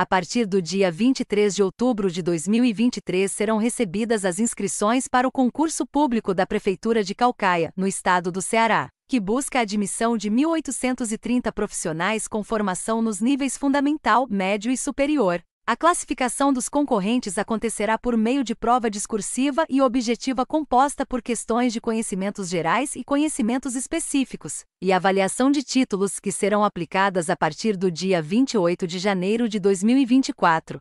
A partir do dia 23 de outubro de 2023 serão recebidas as inscrições para o concurso público da Prefeitura de Calcaia, no estado do Ceará, que busca a admissão de 1.830 profissionais com formação nos níveis fundamental, médio e superior, a classificação dos concorrentes acontecerá por meio de prova discursiva e objetiva composta por questões de conhecimentos gerais e conhecimentos específicos, e avaliação de títulos que serão aplicadas a partir do dia 28 de janeiro de 2024.